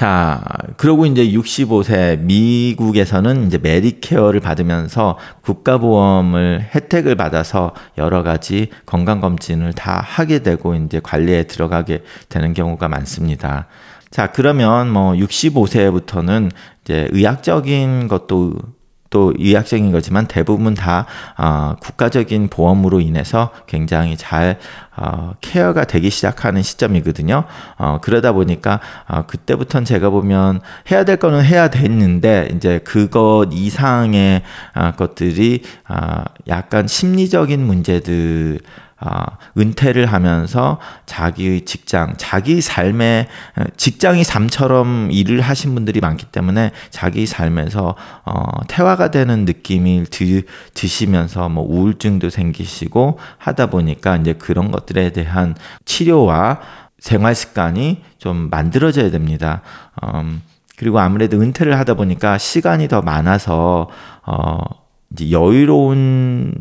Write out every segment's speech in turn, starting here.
자, 그러고 이제 65세 미국에서는 이제 메디케어를 받으면서 국가보험을 혜택을 받아서 여러 가지 건강검진을 다 하게 되고 이제 관리에 들어가게 되는 경우가 많습니다. 자, 그러면 뭐 65세부터는 이제 의학적인 것도 또 의학적인 거지만 대부분 다 어, 국가적인 보험으로 인해서 굉장히 잘 어, 케어가 되기 시작하는 시점이거든요. 어, 그러다 보니까 어, 그때부터는 제가 보면 해야 될 거는 해야 됐는데 이제 그것 이상의 어, 것들이 어, 약간 심리적인 문제들 아, 은퇴를 하면서 자기의 직장, 자기 삶에 어, 직장이 삶처럼 일을 하신 분들이 많기 때문에 자기 삶에서 어, 태화가 되는 느낌이 드, 드시면서 뭐 우울증도 생기시고 하다 보니까 이제 그런 것들에 대한 치료와 생활 습관이 좀 만들어져야 됩니다. 음, 그리고 아무래도 은퇴를 하다 보니까 시간이 더 많아서 어, 이제 여유로운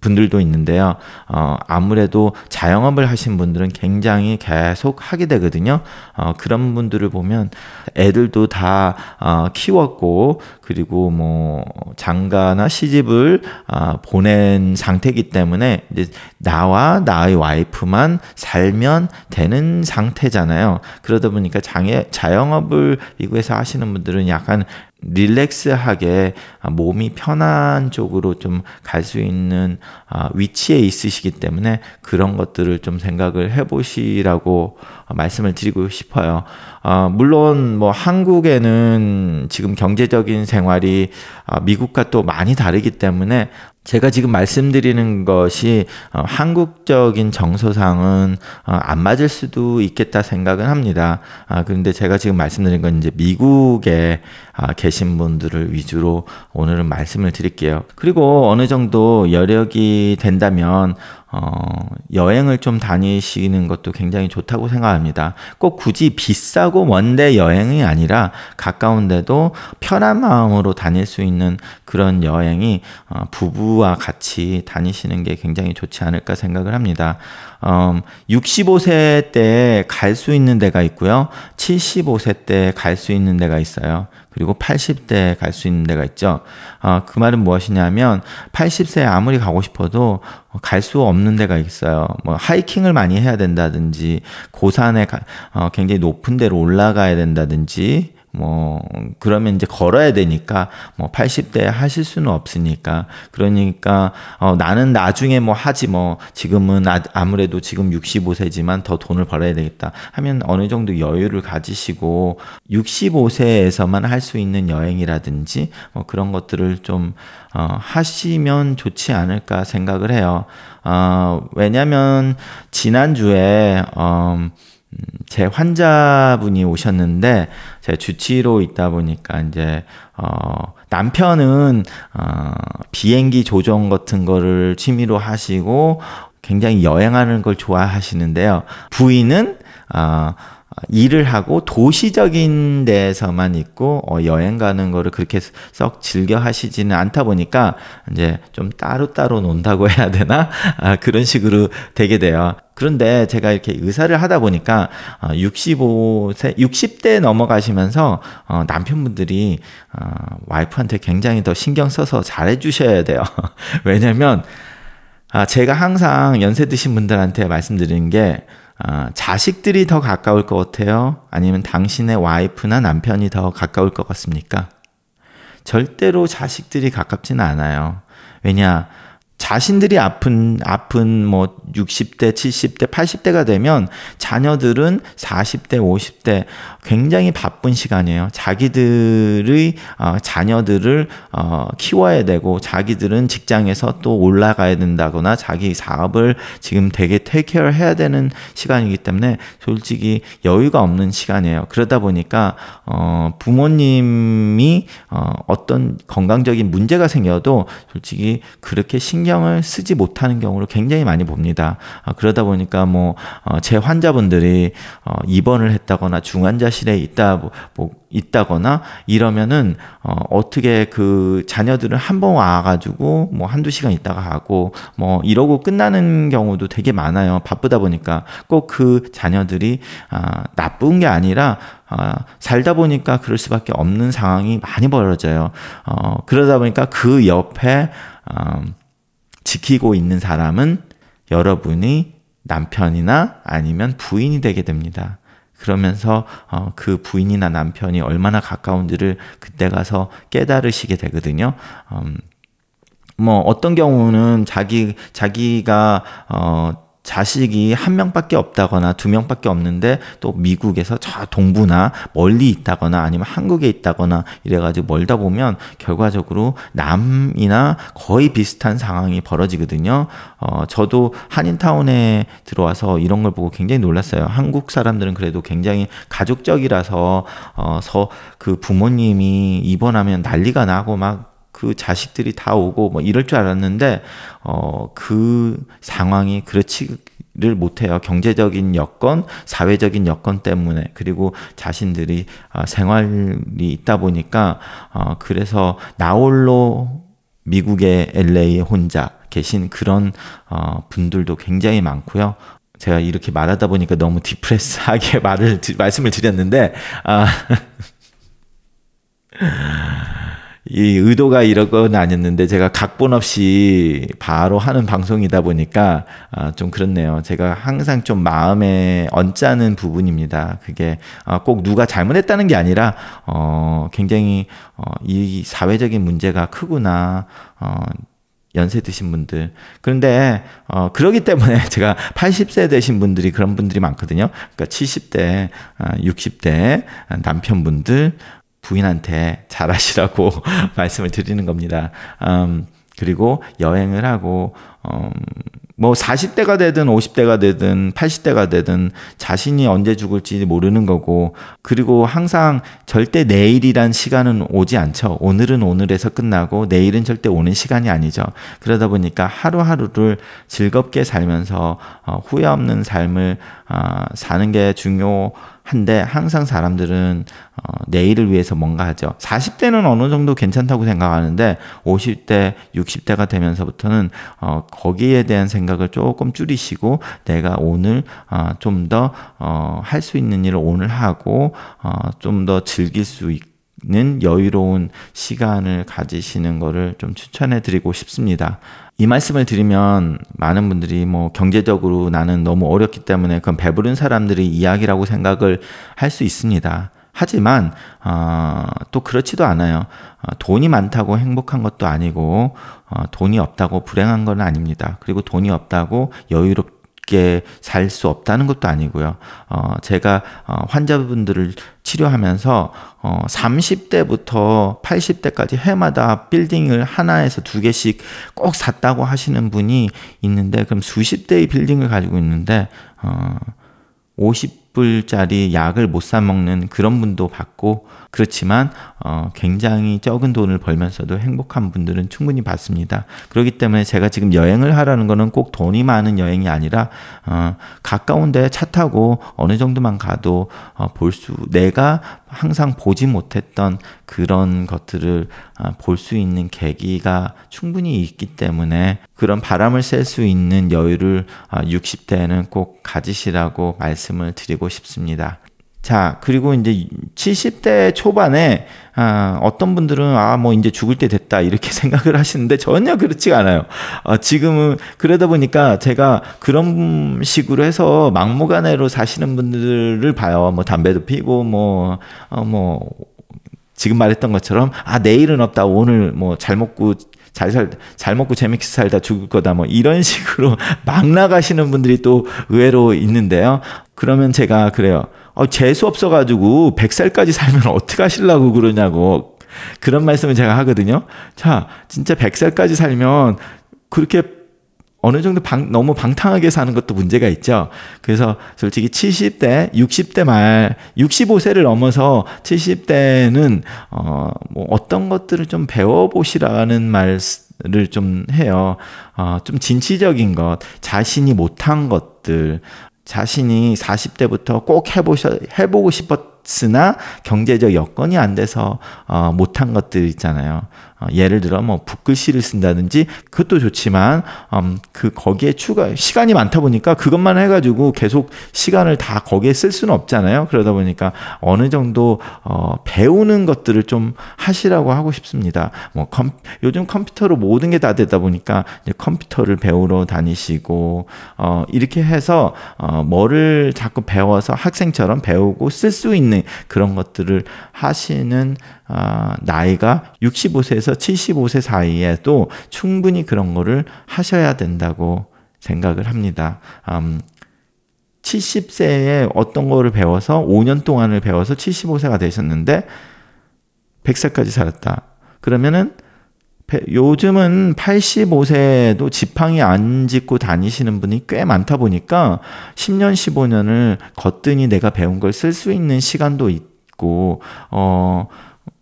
분들도 있는데요. 어, 아무래도 자영업을 하신 분들은 굉장히 계속 하게 되거든요. 어, 그런 분들을 보면 애들도 다 어, 키웠고 그리고 뭐 장가나 시집을 어, 보낸 상태이기 때문에 이제 나와 나의 와이프만 살면 되는 상태잖아요. 그러다 보니까 장애, 자영업을 미국에서 하시는 분들은 약간 릴렉스하게 몸이 편한 쪽으로 좀 갈 수 있는 아, 위치에 있으시기 때문에 그런 것들을 좀 생각을 해보시라고 말씀을 드리고 싶어요. 어, 물론 뭐 한국에는 지금 경제적인 생활이 어, 미국과 또 많이 다르기 때문에 제가 지금 말씀드리는 것이 어, 한국적인 정서상은 어, 안 맞을 수도 있겠다 생각은 합니다. 아, 그런데 제가 지금 말씀드린 건 이제 미국에 아, 계신 분들을 위주로 오늘은 말씀을 드릴게요. 그리고 어느 정도 여력이 된다면 어, 여행을 좀 다니시는 것도 굉장히 좋다고 생각합니다. 꼭 굳이 비싸고 먼데 여행이 아니라 가까운데도 편한 마음으로 다닐 수 있는 그런 여행이 어, 부부와 같이 다니시는 게 굉장히 좋지 않을까 생각을 합니다. 음, 65세 때 갈 수 있는 데가 있고요. 75세 때 갈 수 있는 데가 있어요. 그리고 80대 갈 수 있는 데가 있죠. 어, 그 말은 무엇이냐면 80세 아무리 가고 싶어도 갈 수 없는 데가 있어요. 뭐 하이킹을 많이 해야 된다든지 고산에 가, 어, 굉장히 높은 데로 올라가야 된다든지 뭐 그러면 이제 걸어야 되니까 뭐 80대 하실 수는 없으니까 그러니까 어 나는 나중에 뭐 하지 뭐 지금은 아, 아 무래도 지금 65세지만 더 돈을 벌어야 되겠다 하면 어느 정도 여유를 가지시고 65세에서만 할 수 있는 여행이라든지 뭐 그런 것들을 좀어 하시면 좋지 않을까 생각을 해요. 어 왜냐면 지난주에 어제 환자분이 오셨는데 제 주치로 있다 보니까 이제 어 남편은 어 비행기 조정 같은 거를 취미로 하시고 굉장히 여행하는 걸 좋아하시는데요. 부인은 어 일을 하고 도시적인 데서만 있고 어, 여행 가는 거를 그렇게 썩 즐겨 하시지는 않다 보니까 이제 좀 따로따로 논다고 해야 되나 아, 그런 식으로 되게 돼요. 그런데 제가 이렇게 의사를 하다 보니까 65세, 어, 60대 넘어가시면서 어, 남편분들이 어, 와이프한테 굉장히 더 신경 써서 잘해주셔야 돼요. 왜냐면 아, 제가 항상 연세 드신 분들한테 말씀드리는 게 아, 자식들이 더 가까울 것 같아요? 아니면 당신의 와이프나 남편이 더 가까울 것 같습니까? 절대로 자식들이 가깝지 않아요. 왜냐, 자신들이 아픈 아픈 뭐 60대, 70대, 80대가 되면 자녀들은 40대, 50대 굉장히 바쁜 시간이에요. 자기들의 어, 자녀들을 어, 키워야 되고 자기들은 직장에서 또 올라가야 된다거나 자기 사업을 지금 되게 테이크를 해야 되는 시간이기 때문에 솔직히 여유가 없는 시간이에요. 그러다 보니까 어, 부모님이 어, 어떤 건강적인 문제가 생겨도 솔직히 그렇게 신경 신경을 쓰지 못하는 경우를 굉장히 많이 봅니다. 아, 그러다 보니까 뭐제 어, 환자분들이 어, 입원을 했다거나 중환자실에 있다 뭐, 뭐 있다거나 이러면은 어, 떻게그 자녀들을 한 번 와가지고 뭐 한두 시간 있다가 가고 뭐 이러고 끝나는 경우도 되게 많아요. 바쁘다 보니까 꼭 그 자녀들이 아, 나쁜 게 아니라 아, 살다 보니까 그럴 수밖에 없는 상황이 많이 벌어져요. 어, 그러다 보니까 그 옆에 아, 지키고 있는 사람은 여러분이 남편이나 아니면 부인이 되게 됩니다. 그러면서 어, 그 부인이나 남편이 얼마나 가까운지를 그때 가서 깨달으시게 되거든요. 음, 뭐 어떤 경우는 자기 자기가 어 자식이 한 명밖에 없다거나 두 명밖에 없는데 또 미국에서 저 동부나 멀리 있다거나 아니면 한국에 있다거나 이래가지고 멀다 보면 결과적으로 남이나 거의 비슷한 상황이 벌어지거든요. 어, 저도 한인타운에 들어와서 이런 걸 보고 굉장히 놀랐어요. 한국 사람들은 그래도 굉장히 가족적이라서 어, 서그 부모님이 입원하면 난리가 나고 막그 자식들이 다 오고 뭐 이럴 줄 알았는데 어 그 상황이 그렇지를 못해요. 경제적인 여건, 사회적인 여건 때문에 그리고 자신들이 어, 생활이 있다 보니까 어 그래서 나홀로 미국의 LA에 혼자 계신 그런 어 분들도 굉장히 많고요. 제가 이렇게 말하다 보니까 너무 디프레스하게 말을 말씀을 드렸는데 아 이 의도가 이런 건 아니었는데 제가 각본 없이 바로 하는 방송이다 보니까 아, 좀 그렇네요. 제가 항상 좀 마음에 얹자는 부분입니다. 그게 아, 꼭 누가 잘못했다는 게 아니라 어, 굉장히 어, 이 사회적인 문제가 크구나. 어, 연세 드신 분들. 그런데, 어, 그러기 때문에 제가 80세 되신 분들이 그런 분들이 많거든요. 그러니까 70대, 60대 아, 남편분들, 부인한테 잘하시라고 말씀을 드리는 겁니다. 음, 그리고 여행을 하고 음, 뭐 40대가 되든 50대가 되든 80대가 되든 자신이 언제 죽을지 모르는 거고 그리고 항상 절대 내일이란 시간은 오지 않죠. 오늘은 오늘에서 끝나고 내일은 절대 오는 시간이 아니죠. 그러다 보니까 하루하루를 즐겁게 살면서 어, 후회 없는 삶을 어, 사는 게 중요한데 항상 사람들은 어, 내일을 위해서 뭔가 하죠. 40대는 어느 정도 괜찮다고 생각하는데 50대, 60대가 되면서부터는 어, 거기에 대한 생각을 조금 줄이시고 내가 오늘 어, 좀더 어, 할 수 있는 일을 오늘 하고 어, 좀 더 즐길 수 있고 는 여유로운 시간을 가지시는 것을 좀 추천해 드리고 싶습니다. 이 말씀을 드리면 많은 분들이 뭐 경제적으로 나는 너무 어렵기 때문에 그건 배부른 사람들의 이야기라고 생각을 할 수 있습니다. 하지만 어, 또 그렇지도 않아요. 어, 돈이 많다고 행복한 것도 아니고 어, 돈이 없다고 불행한 건 아닙니다. 그리고 돈이 없다고 여유롭 즐게살수 없다는 것도 아니고요. 어, 제가 어, 환자분들을 치료하면서 어, 30대부터 80대까지 해마다 빌딩을 하나에서 두 개씩 꼭 샀다고 하시는 분이 있는데 그럼 수십 대의 빌딩을 가지고 있는데 어, 50 2 0불짜리 약을 못 사 먹는 그런 분도 봤고 그렇지만 어, 굉장히 적은 돈을 벌면서도 행복한 분들은 충분히 봤습니다 그렇기 때문에 제가 지금 여행을 하라는 거는 꼭 돈이 많은 여행이 아니라 어, 가까운데 차 타고 어느 정도만 가도 어, 볼수 내가 항상 보지 못했던 그런 것들을 아, 볼수 있는 계기가 충분히 있기 때문에 그런 바람을 쐴 수 있는 여유를 60대에는 아, 꼭 가지시라고 말씀을 드리고 싶습니다. 자, 그리고 이제 70대 초반에 아, 어떤 분들은 아, 뭐 이제 죽을 때 됐다 이렇게 생각을 하시는데 전혀 그렇지가 않아요. 아, 지금은 그러다 보니까 제가 그런 식으로 해서 막무가내로 사시는 분들을 봐요. 뭐 담배도 피고 뭐뭐 어, 뭐 지금 말했던 것처럼 아, 내일은 없다. 오늘 뭐 잘 먹고 잘 살, 잘 먹고 재밌게 살다 죽을 거다. 뭐 이런 식으로 막 나가시는 분들이 또 의외로 있는데요. 그러면 제가 그래요. 어, 재수 없어가지고 100살까지 살면 어떻게하실라고 그러냐고 그런 말씀을 제가 하거든요. 자, 진짜 100살까지 살면 그렇게 어느 정도 방, 너무 방탕하게 사는 것도 문제가 있죠. 그래서 솔직히 70대, 60대 말, 65세를 넘어서 70대는 어, 뭐 어떤 것들을 좀 배워보시라는 말, 을좀 해요. 어, 좀 진취적인 것, 자신이 못한 것들, 자신이 40대부터 꼭 해보셔, 해보고 싶었으나 경제적 여건이 안 돼서 어, 못한 것들 있잖아요. 어, 예를 들어 뭐 붓글씨를 쓴다든지 그것도 좋지만 음, 그 거기에 추가 시간이 많다 보니까 그것만 해가지고 계속 시간을 다 거기에 쓸 수는 없잖아요. 그러다 보니까 어느 정도 어, 배우는 것들을 좀 하시라고 하고 싶습니다. 뭐 컴, 요즘 컴퓨터로 모든 게 다 되다 보니까 컴퓨터를 배우러 다니시고 어, 이렇게 해서 어, 뭐를 자꾸 배워서 학생처럼 배우고 쓸 수 있는 그런 것들을 하시는 아, 나이가 65세에서 75세 사이에도 충분히 그런 거를 하셔야 된다고 생각을 합니다. 음, 70세에 어떤 거를 배워서 5년 동안을 배워서 75세가 되셨는데 100세까지 살았다. 그러면은 요즘은 85세도 지팡이 안 짚고 다니시는 분이 꽤 많다 보니까 10년, 15년을 거뜬히 내가 배운 걸 쓸 수 있는 시간도 있고, 어,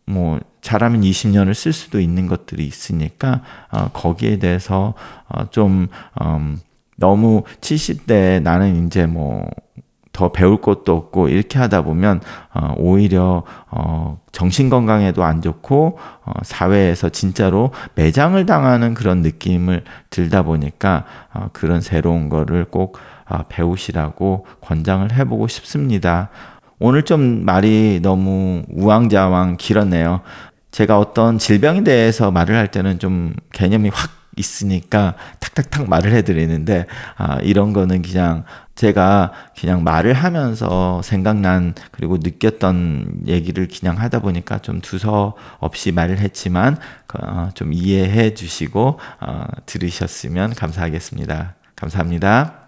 뭐 잘하면 20년을 쓸 수도 있는 것들이 있으니까 어, 거기에 대해서 어, 좀 음, 너무 70대에 나는 이제 뭐 더 배울 것도 없고 이렇게 하다 보면 어, 오히려 어, 정신 건강에도 안 좋고 어, 사회에서 진짜로 매장을 당하는 그런 느낌을 들다 보니까 어, 그런 새로운 거를 꼭 어, 배우시라고 권장을 해보고 싶습니다. 오늘 좀 말이 너무 우왕좌왕 길었네요. 제가 어떤 질병에 대해서 말을 할 때는 좀 개념이 확 있으니까 탁탁탁 말을 해드리는데 아, 이런 거는 그냥 제가 그냥 말을 하면서 생각난 그리고 느꼈던 얘기를 그냥 하다 보니까 좀 두서없이 말을 했지만 그, 어, 좀 이해해 주시고 어, 들으셨으면 감사하겠습니다. 감사합니다.